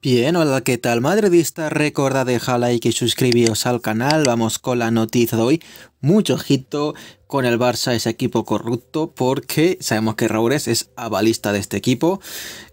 Bien, hola, ¿qué tal madridista? Recuerda dejar like y suscribiros al canal, vamos con la noticia de hoy. Mucho ojito con el Barça, ese equipo corrupto, porque sabemos que Raúles es avalista de este equipo,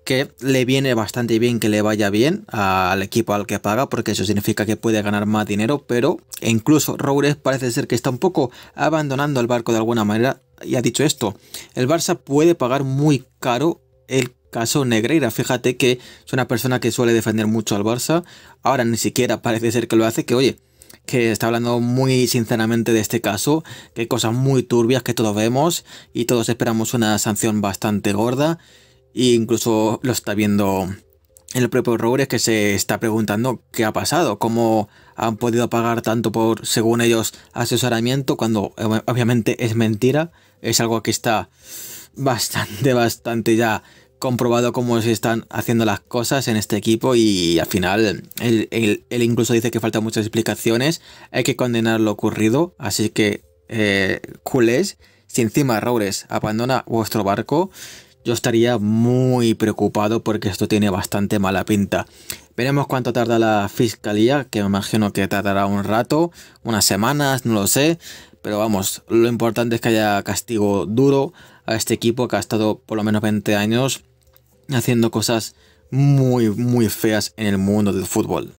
que le viene bastante bien que le vaya bien al equipo al que paga, porque eso significa que puede ganar más dinero, pero incluso Raúles parece ser que está un poco abandonando el barco de alguna manera, y ha dicho esto, el Barça puede pagar muy caro el caso Negreira, fíjate que es una persona que suele defender mucho al Barça, ahora ni siquiera parece ser que lo hace, que oye, que está hablando muy sinceramente de este caso, que hay cosas muy turbias que todos vemos y todos esperamos una sanción bastante gorda, e incluso lo está viendo el propio Robles que se está preguntando qué ha pasado, cómo han podido pagar tanto por, según ellos, asesoramiento, cuando eh, obviamente es mentira, es algo que está bastante, bastante ya comprobado cómo se están haciendo las cosas en este equipo y al final él, incluso dice que faltan muchas explicaciones, hay que condenar lo ocurrido, así que eh, culés, si encima Roures abandona vuestro barco, yo estaría muy preocupado porque esto tiene bastante mala pinta. Veremos cuánto tarda la fiscalía, que me imagino que tardará un rato, unas semanas, no lo sé. Pero vamos, lo importante es que haya castigo duro a este equipo que ha estado por lo menos 20 años haciendo cosas muy, muy feas en el mundo del fútbol.